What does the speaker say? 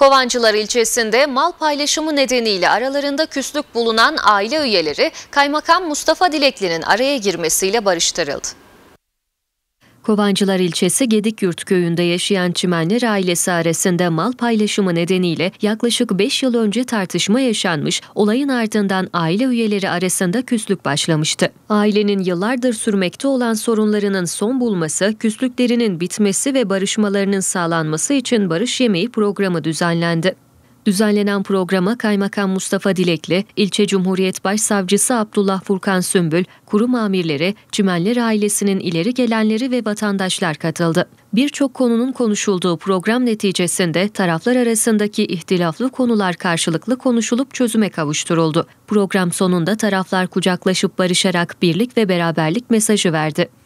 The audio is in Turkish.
Kovancılar ilçesinde mal paylaşımı nedeniyle aralarında küslük bulunan aile üyeleri Kaymakam Mustafa Dilekli'nin araya girmesiyle barıştırıldı. Kovancılar ilçesi Gedikyurt köyünde yaşayan Çimenler ailesi arasında mal paylaşımı nedeniyle yaklaşık 5 yıl önce tartışma yaşanmış, olayın ardından aile üyeleri arasında küslük başlamıştı. Ailenin yıllardır sürmekte olan sorunlarının son bulması, küslüklerinin bitmesi ve barışmalarının sağlanması için Barış Yemeği programı düzenlendi. Düzenlenen programa Kaymakam Mustafa Dilekli, ilçe Cumhuriyet Başsavcısı Abdullah Furkan Sümbül, kurum amirleri, çimenler ailesinin ileri gelenleri ve vatandaşlar katıldı. Birçok konunun konuşulduğu program neticesinde taraflar arasındaki ihtilaflı konular karşılıklı konuşulup çözüme kavuşturuldu. Program sonunda taraflar kucaklaşıp barışarak birlik ve beraberlik mesajı verdi.